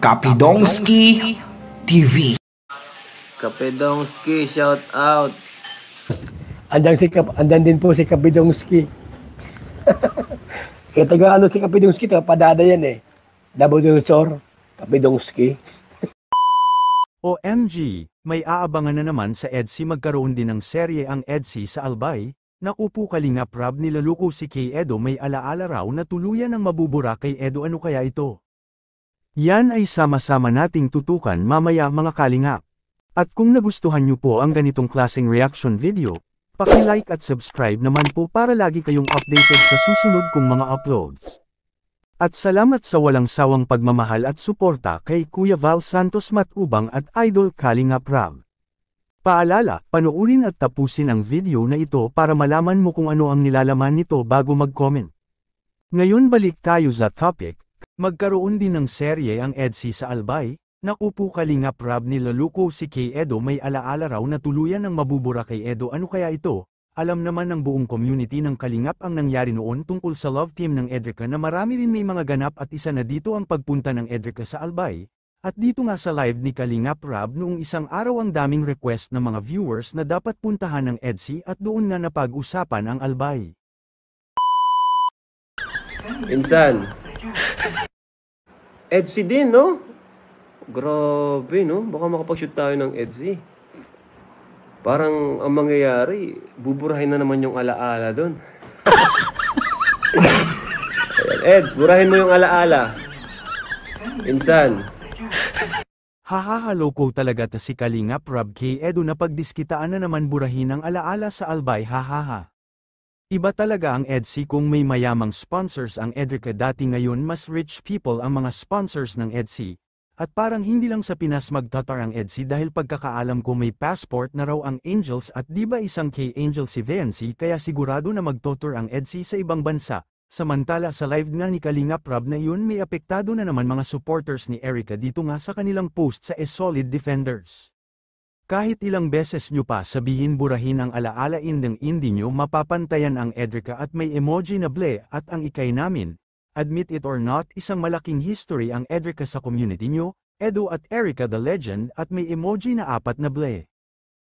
Kapidongski TV. Kapidongski, shout out. Andan, si Kap andan din po si Kapidongski. eh, taga ano si Kapidongski, taga padada yan eh. Double Dinosaur, Kapidongski. OMG, may aabangan na naman sa EDSI magkaroon din ng serye ang EDSI sa Albay, Nakupo kalinga prab nilaluko si Kay Edo may alaala raw na tuluyan ang mabubura kay Edo ano kaya ito? Yan ay sama-sama nating tutukan mamaya mga kalingap. At kung nagustuhan niyo po ang ganitong klaseng reaction video, paki-like at subscribe naman po para lagi kayong updated sa susunod kong mga uploads. At salamat sa walang sawang pagmamahal at suporta kay Kuya Val Santos Matubang at Idol Kalingap Prab. Paalala, panoorin at tapusin ang video na ito para malaman mo kung ano ang nilalaman nito bago mag-comment. Ngayon balik tayo sa topic, Magkaroon din ng serye ang EDSI sa Albay, nakupo kalingap rab ni Laluco si kay Edo may alaala raw na tuluyan ng mabubura kay Edo ano kaya ito, alam naman ng buong community ng Kalingap ang nangyari noon tungkol sa love team ng Edrica na marami rin may mga ganap at isa na dito ang pagpunta ng Edrica sa Albay, at dito nga sa live ni Kalingap Rab noong isang araw ang daming request ng mga viewers na dapat puntahan ng EDSI at doon nga napag-usapan ang Albay. Insan. Etsy din, no? Grabe, no? Baka makapag-shoot tayo ng Etsy. Parang ang mangyayari, buburahin na naman yung alaala doon. Ed, burahin mo yung alaala. Insan. Hahahaloko talaga ta si Kalinga Prab K. Edo na pagdiskitaan na naman burahin ang alaala sa albay hahaha. Iba talaga ang EDSI kung may mayamang sponsors ang EDRICA dati ngayon mas rich people ang mga sponsors ng EDSI, at parang hindi lang sa Pinas magtatar ang EDSI dahil pagkakaalam ko may passport na raw ang Angels at di ba isang K-Angel si Vency kaya sigurado na magtotor ang EDSI sa ibang bansa. Samantala sa live nga ni Kalinga Prab na yun may apektado na naman mga supporters ni Erica dito nga sa kanilang post sa e Solid Defenders. Kahit ilang beses nyo pa sabihin burahin ang alaalain ng hindi nyo mapapantayan ang Edrica at may emoji na ble at ang ikay namin, admit it or not isang malaking history ang Edrica sa community nyo, Edo at Erica the Legend at may emoji na apat na ble.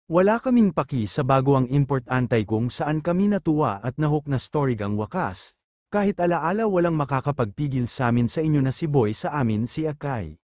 Wala kaming paki sa bago ang importantay kung saan kami natuwa at nahook na story gang wakas, kahit alaala walang makakapagpigil sa amin sa inyo na si Boy sa amin si Akai.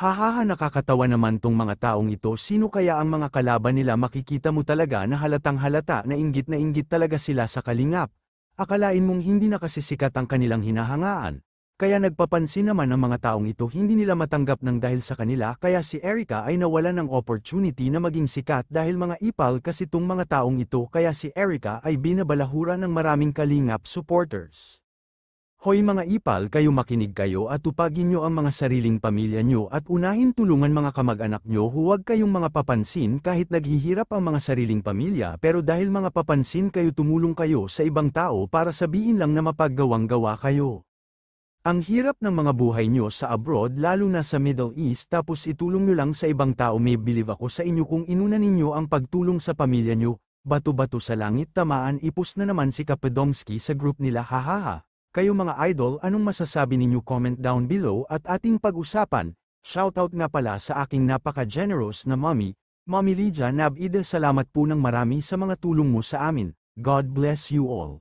Hahaha nakakatawa naman tong mga taong ito sino kaya ang mga kalaban nila makikita mo talaga na halatang halata na inggit na inggit talaga sila sa kalingap. Akalain mong hindi nakasisikat ang kanilang hinahangaan. Kaya nagpapansin naman ang mga taong ito hindi nila matanggap ng dahil sa kanila kaya si Erika ay nawala ng opportunity na maging sikat dahil mga ipal kasi tong mga taong ito kaya si Erika ay binabalahura ng maraming kalingap supporters. Hoy mga ipal kayo makinig kayo at tupagin nyo ang mga sariling pamilya nyo at unahin tulungan mga kamag-anak nyo huwag kayong mga papansin kahit naghihirap ang mga sariling pamilya pero dahil mga papansin kayo tumulong kayo sa ibang tao para sabihin lang na mapaggawang gawa kayo. Ang hirap ng mga buhay nyo sa abroad lalo na sa Middle East tapos itulong nyo lang sa ibang tao may believe ako sa inyo kung inuna ninyo ang pagtulong sa pamilya nyo, bato-bato sa langit tamaan ipus na naman si Kapedomski sa group nila hahaha. Kayo mga idol anong masasabi ninyo comment down below at ating pag-usapan, shoutout nga pala sa aking napaka-generous na mommy, Mommy Lidia Nabida salamat po ng marami sa mga tulong mo sa amin, God bless you all.